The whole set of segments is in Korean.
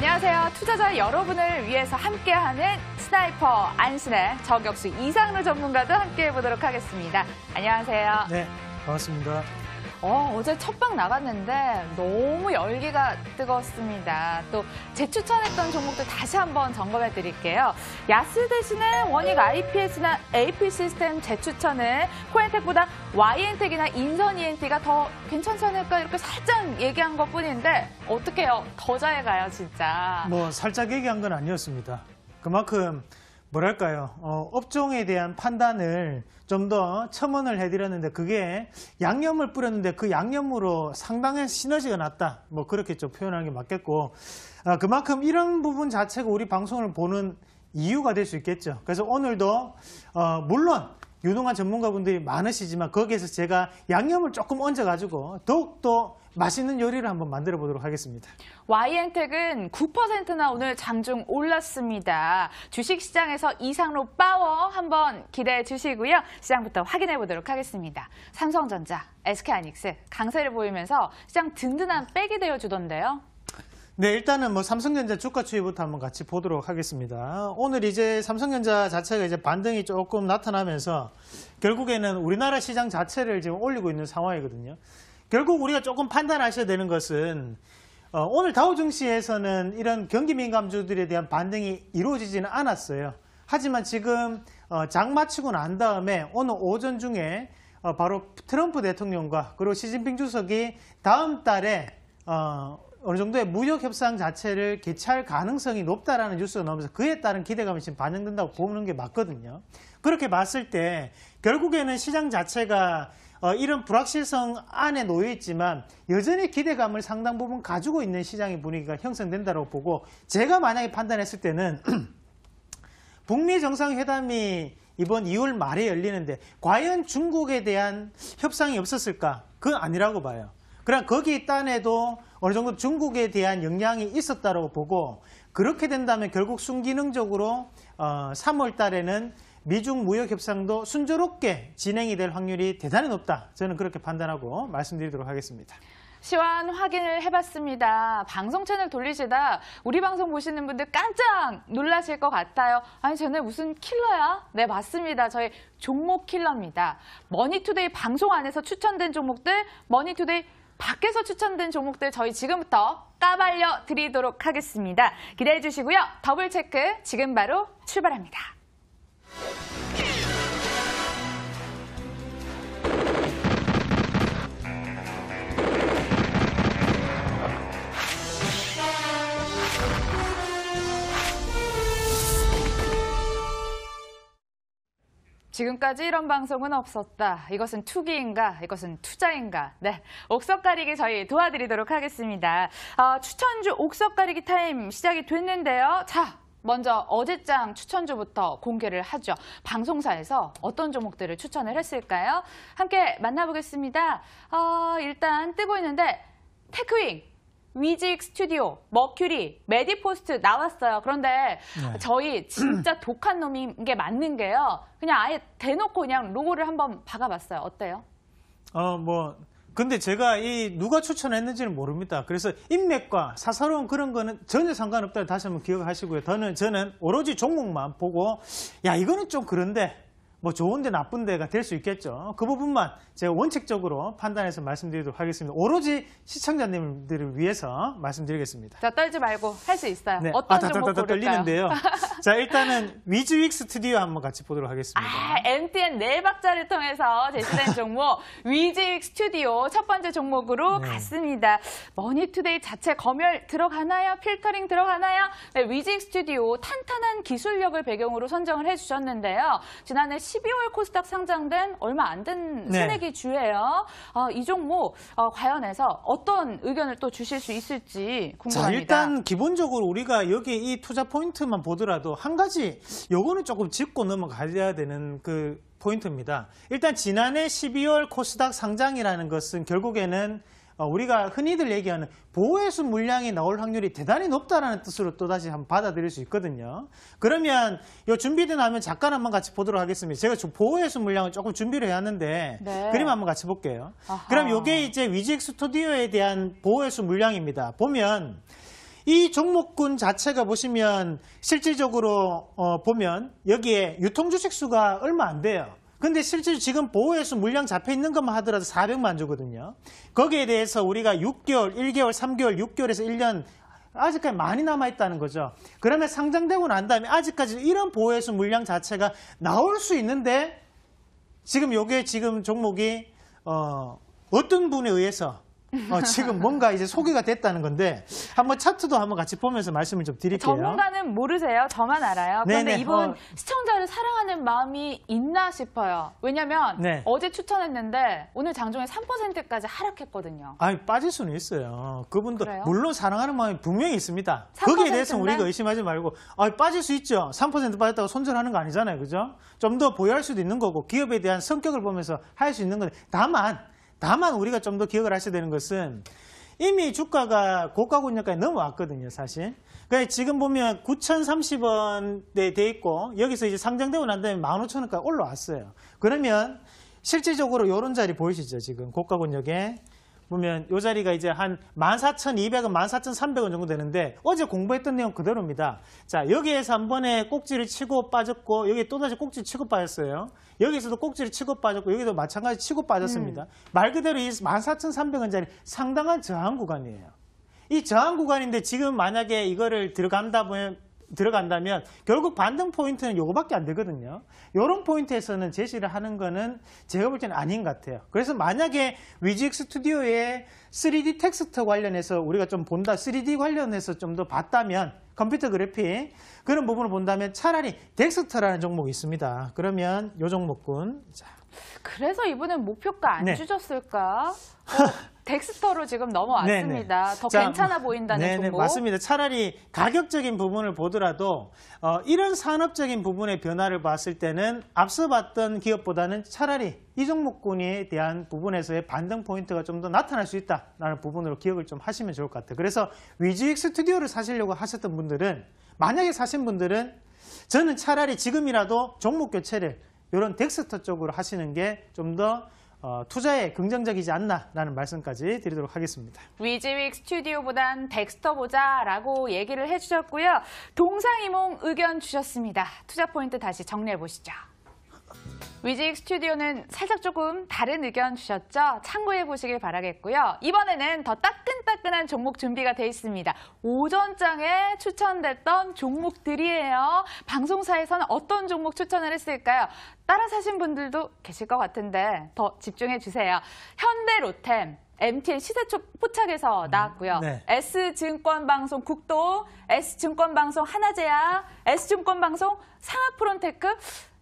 안녕하세요. 투자자 여러분을 위해서 함께하는 스나이퍼 안신의 저격수 이상루 전문가도 함께해 보도록 하겠습니다. 안녕하세요. 네, 반갑습니다. 어, 어제 첫방 나갔는데 너무 열기가 뜨겁습니다또 재추천했던 종목들 다시 한번 점검해 드릴게요. 야스 대신에 원익 IPS나 AP 시스템 재추천을 코엔텍보다 YN텍이나 인선 ENT가 더 괜찮지 않을까 이렇게 살짝 얘기한 것 뿐인데 어떻게요? 더 잘가요 진짜. 뭐 살짝 얘기한 건 아니었습니다. 그만큼 뭐랄까요 어, 업종에 대한 판단을 좀 더 첨언을 해드렸는데 그게 양념을 뿌렸는데 그 양념으로 상당한 시너지가 났다 뭐 그렇게 좀 표현하는 게 맞겠고 어, 그만큼 이런 부분 자체가 우리 방송을 보는 이유가 될 수 있겠죠 그래서 오늘도 어, 물론 유능한 전문가분들이 많으시지만 거기에서 제가 양념을 조금 얹어가지고 더욱더 맛있는 요리를 한번 만들어 보도록 하겠습니다. y n 택은 9%나 오늘 장중 올랐습니다. 주식시장에서 이상로 파워 한번 기대해 주시고요. 시장부터 확인해 보도록 하겠습니다. 삼성전자, SK하이닉스 강세를 보이면서 시장 든든한 백이 되어주던데요. 네, 일단은 뭐 삼성전자 주가 추이부터 한번 같이 보도록 하겠습니다. 오늘 이제 삼성전자 자체가 이제 반등이 조금 나타나면서 결국에는 우리나라 시장 자체를 지금 올리고 있는 상황이거든요. 결국 우리가 조금 판단하셔야 되는 것은 어, 오늘 다우증시에서는 이런 경기 민감주들에 대한 반등이 이루어지지는 않았어요. 하지만 지금 어, 장 마치고 난 다음에 오늘 오전 중에 어, 바로 트럼프 대통령과 그리고 시진핑 주석이 다음 달에 어, 어느 정도의 무역 협상 자체를 개최할 가능성이 높다라는 뉴스가 나오면서 그에 따른 기대감이 지금 반영된다고 보는 게 맞거든요. 그렇게 봤을 때 결국에는 시장 자체가 어, 이런 불확실성 안에 놓여 있지만 여전히 기대감을 상당 부분 가지고 있는 시장의 분위기가 형성된다고 보고 제가 만약에 판단했을 때는 북미 정상회담이 이번 2월 말에 열리는데 과연 중국에 대한 협상이 없었을까? 그건 아니라고 봐요. 그럼 거기 있다에도 어느 정도 중국에 대한 영향이 있었다고 보고 그렇게 된다면 결국 순기능적으로 3월 어, 달에는 미중 무역 협상도 순조롭게 진행이 될 확률이 대단히 높다. 저는 그렇게 판단하고 말씀드리도록 하겠습니다. 시완 확인을 해봤습니다. 방송 채널 돌리시다 우리 방송 보시는 분들 깜짝 놀라실 것 같아요. 아니 쟤네 무슨 킬러야? 네 맞습니다. 저희 종목 킬러입니다. 머니투데이 방송 안에서 추천된 종목들 머니투데이 밖에서 추천된 종목들 저희 지금부터 까발려 드리도록 하겠습니다. 기대해 주시고요. 더블체크 지금 바로 출발합니다. 지금까지 이런 방송은 없었다. 이것은 투기인가? 이것은 투자인가? 네, 옥석 가리기 저희 도와드리도록 하겠습니다. 어, 추천주 옥석 가리기 타임 시작이 됐는데요. 자, 먼저 어제장 추천주부터 공개를 하죠. 방송사에서 어떤 종목들을 추천을 했을까요? 함께 만나보겠습니다. 어, 일단 뜨고 있는데 테크윙 위직 스튜디오, 머큐리, 메디포스트 나왔어요. 그런데 네. 저희 진짜 독한 놈인 게 맞는 게요. 그냥 아예 대놓고 그냥 로고를 한번 박아봤어요. 어때요? 어, 뭐 근데 제가 이 누가 추천했는지는 모릅니다. 그래서 인맥과 사사로운 그런 거는 전혀 상관없다 다시 한번 기억하시고요. 저는 저는 오로지 종목만 보고 야 이거는 좀 그런데 뭐 좋은데 나쁜데가 될 수 있겠죠. 그 부분만 제가 원칙적으로 판단해서 말씀드리도록 하겠습니다. 오로지 시청자님들을 위해서 말씀드리겠습니다. 자, 떨지 말고 할 수 있어요. 네. 어떤 아, 종목 다, 다, 고를까요? 떨리는데요. 자, 일단은 위즈윅 스튜디오 한번 같이 보도록 하겠습니다. 아, MTN 네 박자를 통해서 제시된 종목 위즈윅 스튜디오 첫 번째 종목으로 네. 갔습니다. 머니투데이 자체 검열 들어가나요? 필터링 들어가나요? 네, 위즈윅 스튜디오 탄탄한 기술력을 배경으로 선정을 해주셨는데요. 지난해 12월 코스닥 상장된 얼마 안된 네. 새내기 주예요. 어, 이 종목 어, 관련해서 어떤 의견을 또 주실 수 있을지 궁금합니다. 자, 일단 기본적으로 우리가 여기 이 투자 포인트만 보더라도 한 가지 요거는 조금 짚고 넘어가야 되는 그 포인트입니다. 일단 지난해 12월 코스닥 상장이라는 것은 결국에는 어, 우리가 흔히들 얘기하는 보호해수 물량이 나올 확률이 대단히 높다라는 뜻으로 또다시 한번 받아들일 수 있거든요. 그러면 이 준비된 화면 잠깐 한번 같이 보도록 하겠습니다. 제가 보호해수 물량을 조금 준비를 해왔는데 네. 그림 한번 같이 볼게요. 아하. 그럼 이게 이제 위직 스튜디오에 대한 보호해수 물량입니다. 보면 이 종목군 자체가 보시면 실질적으로 어 보면 여기에 유통주식수가 얼마 안 돼요. 근데 실제로 지금 보호해수 물량 잡혀 있는 것만 하더라도 400만 주거든요. 거기에 대해서 우리가 6개월, 1개월, 3개월, 6개월에서 1년 아직까지 많이 남아있다는 거죠. 그러면 상장되고 난 다음에 아직까지 이런 보호해수 물량 자체가 나올 수 있는데 지금 요게 지금 종목이 어, 어떤 분에 의해서 어, 지금 뭔가 이제 소개가 됐다는 건데 한번 차트도 한번 같이 보면서 말씀을 좀 드릴게요. 전문가는 모르세요. 저만 알아요. 그런데 네네. 이분 어. 시청자를 사랑하는 마음이 있나 싶어요. 왜냐하면 네. 어제 추천했는데 오늘 장중에 3%까지 하락했거든요. 아니 빠질 수는 있어요. 그분도 그래요? 물론 사랑하는 마음이 분명히 있습니다. 거기에 대해서는 우리가 의심하지 말고 아 빠질 수 있죠. 3% 빠졌다고 손절하는 거 아니잖아요. 그죠? 좀 더 보유할 수도 있는 거고 기업에 대한 성격을 보면서 할 수 있는 건데 다만 다만 우리가 좀 더 기억을 하셔야 되는 것은 이미 주가가 고가 권역까지 넘어왔거든요, 사실. 그러니까 지금 보면 9,030원대 돼 있고 여기서 이제 상장되고 난 다음에 15,000원까지 올라왔어요. 그러면 실질적으로 이런 자리 보이시죠, 지금 고가 권역에 보면 이 자리가 이제 한 14,200원, 14,300원 정도 되는데 어제 공부했던 내용 그대로입니다. 자, 여기에서 한 번에 꼭지를 치고 빠졌고 여기 또다시 꼭지를 치고 빠졌어요. 여기서도 꼭지를 치고 빠졌고 여기도 마찬가지 치고 빠졌습니다. 음. 말 그대로 이 14,300원짜리 상당한 저항 구간이에요. 이 저항 구간인데 지금 만약에 이거를 들어간다 보면 들어간다면 결국 반등 포인트는 요거밖에 안 되거든요. 이런 포인트에서는 제시를 하는 거는 제가 볼 때는 아닌 것 같아요. 그래서 만약에 위직 스튜디오에 3D 텍스트 관련해서 우리가 좀 본다, 3D 관련해서 좀 더 봤다면 컴퓨터 그래픽 그런 부분을 본다면 차라리 덱스터라는 종목이 있습니다. 그러면 이 종목군 자. 그래서 이번엔 목표가 안 네. 주셨을까? 어, 덱스터로 지금 넘어왔습니다. 네네. 네. 더 자, 괜찮아 보인다는 네네, 정보. 네, 맞습니다. 차라리 가격적인 부분을 보더라도 어, 이런 산업적인 부분의 변화를 봤을 때는 앞서 봤던 기업보다는 차라리 이 종목군에 대한 부분에서의 반등 포인트가 좀 더 나타날 수 있다라는 부분으로 기억을 좀 하시면 좋을 것 같아요. 그래서 위즈익 스튜디오를 사시려고 하셨던 분들은 만약에 사신 분들은 저는 차라리 지금이라도 종목 교체를 이런 덱스터 쪽으로 하시는 게 좀더 어, 투자에 긍정적이지 않나라는 말씀까지 드리도록 하겠습니다. 위즈윅 스튜디오보단 덱스터 보자라고 얘기를 해주셨고요. 동상이몽 의견 주셨습니다. 투자 포인트 다시 정리해 보시죠. 위직 스튜디오는 살짝 조금 다른 의견 주셨죠? 참고해 보시길 바라겠고요. 이번에는 더 따끈따끈한 종목 준비가 돼 있습니다. 오전장에 추천됐던 종목들이에요. 방송사에서는 어떤 종목 추천을 했을까요? 따라 사신 분들도 계실 것 같은데 더 집중해 주세요. 현대로템, MTN 시세초 포착에서 음, 나왔고요. 네. S증권방송 국도, S증권방송 하나제약, S증권방송 상하프론테크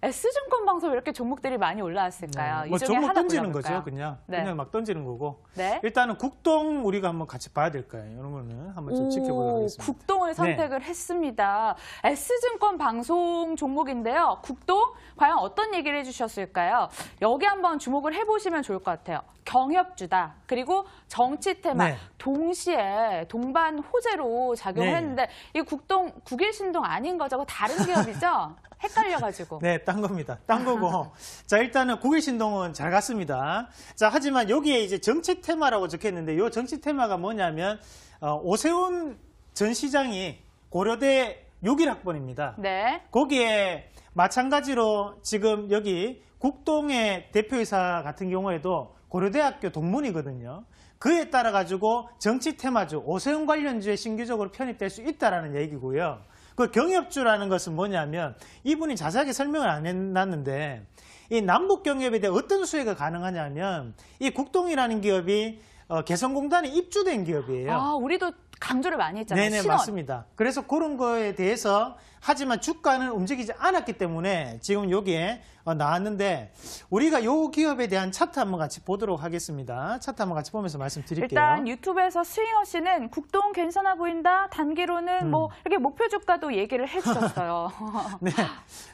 S증권 방송 이렇게 종목들이 많이 올라왔을까요? 네. 뭐 종목 던지는 거죠, 그냥. 네. 그냥 막 던지는 거고. 네. 일단은 국동 우리가 한번 같이 봐야 될까요 이런 거는 한번 좀 지켜보도록 겠습니다 국동을 네. 선택을 했습니다. S증권 방송 종목인데요. 국동 과연 어떤 얘기를 해주셨을까요? 여기 한번 주목을 해보시면 좋을 것 같아요. 경협주다. 그리고 정치 테마 네. 동시에 동반 호재로 작용했는데 네. 이 국동 국일신동 아닌 거죠? 다른 기업이죠? 헷갈려가지고. 네, 딴 겁니다. 딴 거고. 자, 일단은 고객 신동은 잘 갔습니다. 자, 하지만 여기에 이제 정치 테마라고 적혀있는데 이 정치 테마가 뭐냐면 어, 오세훈 전 시장이 고려대 6일 학번입니다. 네. 거기에 마찬가지로 지금 여기 국동의 대표이사 같은 경우에도 고려대학교 동문이거든요. 그에 따라 가지고 정치 테마주 오세훈 관련주에 신규적으로 편입될 수 있다라는 얘기고요. 그 경협주라는 것은 뭐냐면 이분이 자세하게 설명을 안 해놨는데 이 남북 경협에 대해 어떤 수혜가 가능하냐면 이 국동이라는 기업이 어, 개성공단에 입주된 기업이에요. 아, 우리도 강조를 많이 했잖아요. 네네 신원. 맞습니다. 그래서 그런 거에 대해서 하지만 주가는 움직이지 않았기 때문에 지금 여기에 어, 나왔는데 우리가 요 기업에 대한 차트 한번 같이 보도록 하겠습니다. 차트 한번 같이 보면서 말씀드릴게요. 일단 유튜브에서 스윙어 씨는 국동 괜찮아 보인다. 단기로는 뭐 음. 뭐 이렇게 목표 주가도 얘기를 해주셨어요. 네,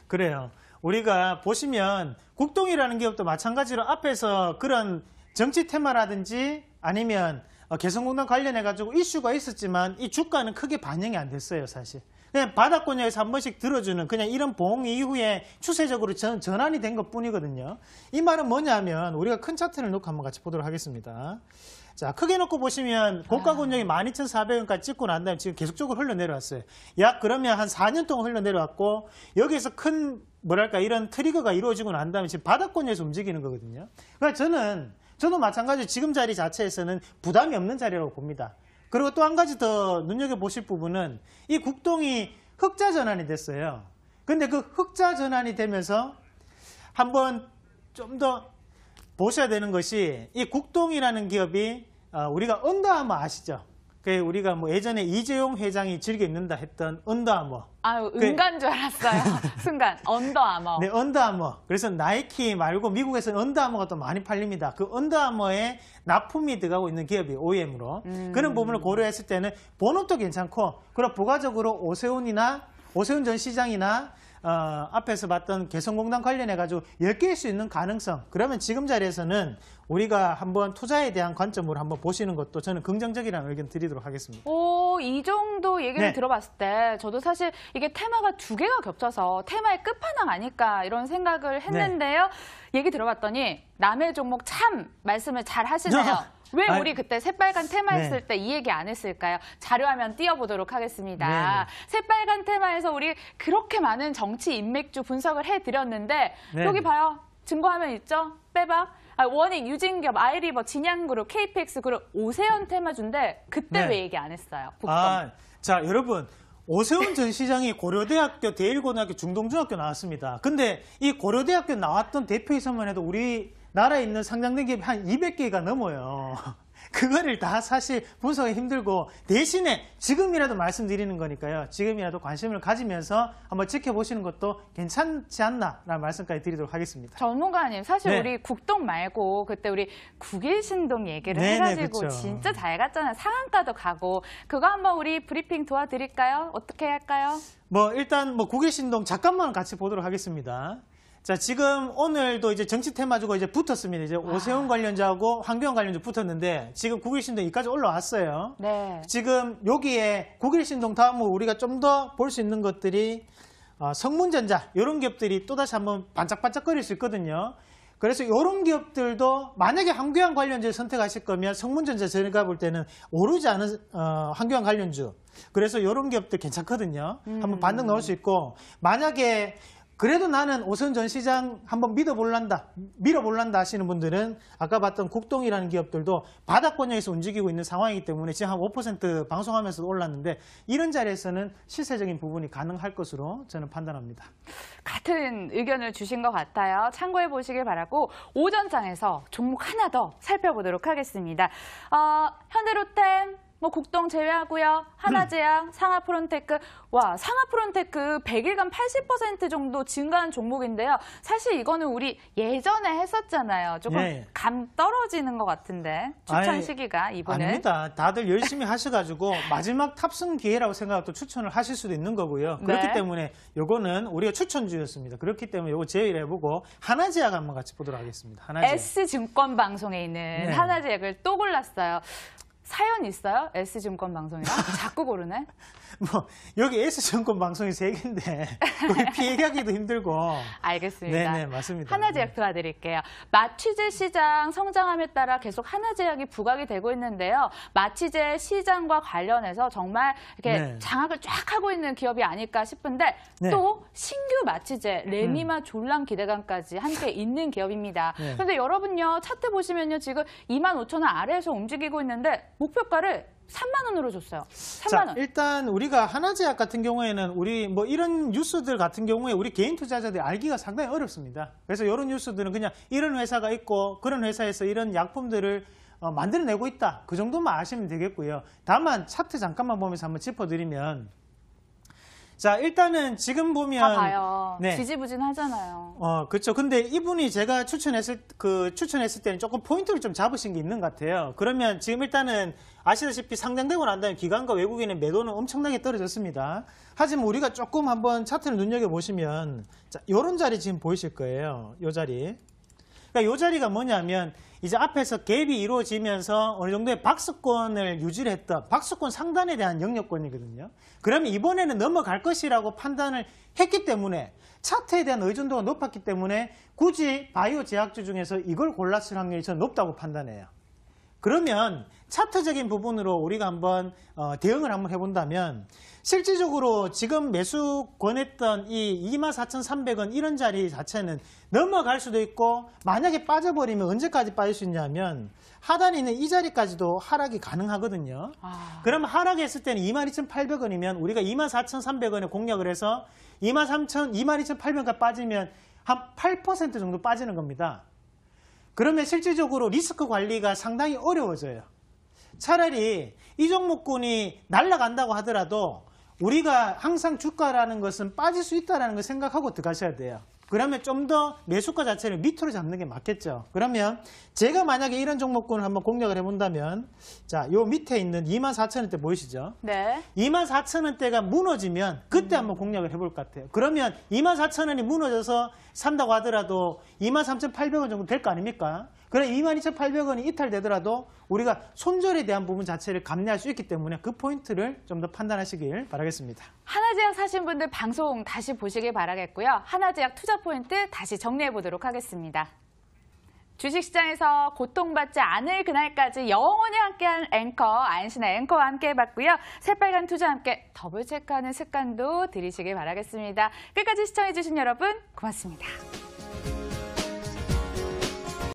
그래요. 우리가 보시면 국동이라는 기업도 마찬가지로 앞에서 그런 정치 테마라든지 아니면 어, 개성공단 관련해 가지고 이슈가 있었지만 이 주가는 크게 반영이 안 됐어요, 사실. 그냥 바닥권역에서 한 번씩 들어주는 그냥 이런 봉 이후에 추세적으로 전, 전환이 된 것뿐이거든요. 이 말은 뭐냐면 우리가 큰 차트를 놓고 한번 같이 보도록 하겠습니다. 자, 크게 놓고 보시면 고가 권역이 12,400원까지 찍고 난 다음에 지금 계속적으로 흘러내려왔어요. 약 그러면 한 4년 동안 흘러내려왔고 여기에서 큰 뭐랄까 이런 트리거가 이루어지고 난 다음에 지금 바닥권역에서 움직이는 거거든요. 그러니까 저는 저도 마찬가지로 지금 자리 자체에서는 부담이 없는 자리라고 봅니다. 그리고 또 한 가지 더 눈여겨보실 부분은 이 국동이 흑자 전환이 됐어요. 근데 그 흑자 전환이 되면서 한번 좀 더 보셔야 되는 것이 이 국동이라는 기업이 어, 우리가 언더하머 아시죠? 그 우리가 뭐 예전에 이재용 회장이 즐겨 입는다 했던 언더아머. 아유, 그 은간 줄 알았어요. 순간. 언더아머. 네, 언더아머. 그래서 나이키 말고 미국에서는 언더아머가 또 많이 팔립니다. 그 언더아머에 납품이 들어가고 있는 기업이 OEM으로. 음. 그런 부분을 고려했을 때는 본업도 괜찮고, 그리고 부가적으로 오세훈이나 오세훈 전 시장이나 어, 앞에서 봤던 개성공단 관련해가지고 10개일 수 있는 가능성. 그러면 지금 자리에서는 우리가 한번 투자에 대한 관점으로 한번 보시는 것도 저는 긍정적이라는 의견 드리도록 하겠습니다. 오, 이 정도 얘기를 네. 들어봤을 때 저도 사실 이게 테마가 두 개가 겹쳐서 테마의 끝판왕 아닐까 이런 생각을 네. 했는데요. 네. 얘기 들어봤더니 남의 종목 참 말씀을 잘 하시네요. 아, 왜 우리 그때 새빨간 테마 네. 했을 네. 때이 얘기 안 했을까요? 자료화면 띄워보도록 하겠습니다. 네, 네. 새빨간 테마에서 우리 그렇게 많은 정치 인맥주 분석을 해드렸는데 여기 봐요. 증거화면 있죠? 빼박. 아, 원인, 유진겸, 아이리버, 진양그룹, KPX그룹, 오세훈 테마주인데 그때 네. 왜 얘기 안 했어요? 복권. 아, 자 여러분 오세훈 전 시장이 고려대학교, 대일고등학교, 중동중학교 나왔습니다. 근데 이 고려대학교 나왔던 대표이사만 해도 우리 나라에 있는 상장된 기업이 한 200개가 넘어요. 그거를 다 사실 분석이 힘들고 대신에 지금이라도 말씀드리는 거니까요. 지금이라도 관심을 가지면서 한번 지켜보시는 것도 괜찮지 않나라는 말씀까지 드리도록 하겠습니다. 전문가님, 사실 네. 우리 국동 말고 그때 우리 국일신동 얘기를 네네, 네, 해가지고 그쵸. 그렇죠. 진짜 잘 갔잖아요. 상한가도 가고 그거 한번 우리 브리핑 도와드릴까요? 어떻게 할까요? 뭐 일단 뭐 국일신동 잠깐만 같이 보도록 하겠습니다. 자, 지금 오늘도 이제 정치 테마주가 이제 붙었습니다. 이제 아. 오세훈 아. 관련자하고 황교안 관련자 붙었는데 지금 국일신동 여기까지 올라왔어요. 네. 지금 여기에 국일신동 다음으로 우리가 좀 더 볼 수 있는 것들이 어, 성문전자 이런 기업들이 또다시 한번 반짝반짝거릴 수 있거든요. 그래서 이런 기업들도 만약에 한교안 관련주를 선택하실 거면 성문전자 저희가 볼 때는 오르지 않은 어, 한교안 관련주 그래서 이런 기업들 괜찮거든요. 음. 한번 반등 넣을 수 음. 있고 만약에 그래도 나는 오선전 시장 한번 믿어볼란다, 밀어볼란다 하시는 분들은 아까 봤던 국동이라는 기업들도 바닥권역에서 움직이고 있는 상황이기 때문에 지금 한 5% 방송하면서 올랐는데 이런 자리에서는 실세적인 부분이 가능할 것으로 저는 판단합니다. 같은 의견을 주신 것 같아요. 참고해 보시길 바라고 오전장에서 종목 하나 더 살펴보도록 하겠습니다. 어, 현대로템 뭐 국동 제외하고요. 하나제약, 음. 상하프론테크. 와, 상하프론테크 100일간 80% 정도 증가한 종목인데요. 사실 이거는 우리 예전에 했었잖아요. 조금 예. 감 떨어지는 것 같은데. 추천 아니, 시기가 이번에. 아닙니다. 다들 열심히 하셔가지고 마지막 탑승 기회라고 생각하고 또 추천을 하실 수도 있는 거고요. 네. 그렇기 네. 때문에 이거는 우리가 추천주였습니다. 그렇기 때문에 이거 제외를 해보고 하나제약 한번 같이 보도록 하겠습니다. 하나제약. S증권방송에 있는 네. 하나제약을 또 골랐어요. 사연 있어요? S증권 방송이랑? 자꾸 고르네? 뭐 여기 S증권 방송이 세 개인데 거의 피해가기도 힘들고 알겠습니다. 네네 네, 맞습니다. 하나제약 네. 도와드릴게요. 마취제 시장 성장함에 따라 계속 하나제약이 부각이 되고 있는데요. 마취제 시장과 관련해서 정말 이렇게 네. 장악을 쫙 하고 있는 기업이 아닐까 싶은데 네. 또 신규 마취제 레미마 음. 졸랑 기대감까지 함께 있는 기업입니다. 네. 그런데 여러분요 차트 보시면요 지금 2만 5천 원 아래에서 움직이고 있는데 목표가를 3만 원으로 줬어요. 3만 자, 원. 일단 우리가 하나제약 같은 경우에는 우리 뭐 이런 뉴스들 같은 경우에 우리 개인 투자자들이 알기가 상당히 어렵습니다. 그래서 이런 뉴스들은 그냥 이런 회사가 있고 그런 회사에서 이런 약품들을 어, 만들어내고 있다. 그 정도만 아시면 되겠고요. 다만 차트 잠깐만 보면서 한번 짚어드리면 자, 일단은 지금 보면 다 봐요. 네. 지지부진하잖아요. 어, 그렇죠. 근데 이분이 제가 추천했을 그 추천했을 때는 조금 포인트를 좀 잡으신 게 있는 것 같아요. 그러면 지금 일단은 아시다시피 상장되고 난 다음에 기관과 외국인의 매도는 엄청나게 떨어졌습니다. 하지만 우리가 조금 한번 차트를 눈여겨 보시면 자, 요런 자리 지금 보이실 거예요. 이 자리. 그러니까 이 자리가 뭐냐면 이제 앞에서 갭이 이루어지면서 어느 정도의 박수권을 유지를 했던 박수권 상단에 대한 영역권이거든요. 그러면 이번에는 넘어갈 것이라고 판단을 했기 때문에 차트에 대한 의존도가 높았기 때문에 굳이 바이오 제약주 중에서 이걸 골랐을 확률이 저 높다고 판단해요. 그러면 차트적인 부분으로 우리가 한번 어, 대응을 한번 해본다면 실질적으로 지금 매수 권했던 이 24,300원 이런 자리 자체는 넘어갈 수도 있고 만약에 빠져버리면 언제까지 빠질 수 있냐면 하단에 있는 이 자리까지도 하락이 가능하거든요. 아... 그럼 하락했을 때는 22,800원이면 우리가 24,300원에 공략을 해서 2 3 22,800원까지 빠지면 한 8% 정도 빠지는 겁니다. 그러면 실질적으로 리스크 관리가 상당히 어려워져요. 차라리 이 종목군이 날라간다고 하더라도 우리가 항상 주가라는 것은 빠질 수 있다는 걸 생각하고 들어가셔야 돼요. 그러면 좀 더 매수가 자체를 밑으로 잡는 게 맞겠죠. 그러면 제가 만약에 이런 종목군을 한번 공략을 해본다면 자, 요 밑에 있는 24,000원대 보이시죠? 네. 24,000원대가 무너지면 그때 음. 한번 공략을 해볼 것 같아요. 그러면 24,000원이 무너져서 산다고 하더라도 23,800원 정도 될 거 아닙니까? 그래 22,800원이 이탈되더라도 우리가 손절에 대한 부분 자체를 감내할 수 있기 때문에 그 포인트를 좀 더 판단하시길 바라겠습니다. 하나제약 사신 분들 방송 다시 보시길 바라겠고요. 하나제약 투자 포인트 다시 정리해 보도록 하겠습니다. 주식시장에서 고통받지 않을 그날까지 영원히 함께한 앵커 안신의 앵커와 함께 해봤고요. 새빨간 투자 함께 더블체크하는 습관도 들이시길 바라겠습니다. 끝까지 시청해주신 여러분 고맙습니다.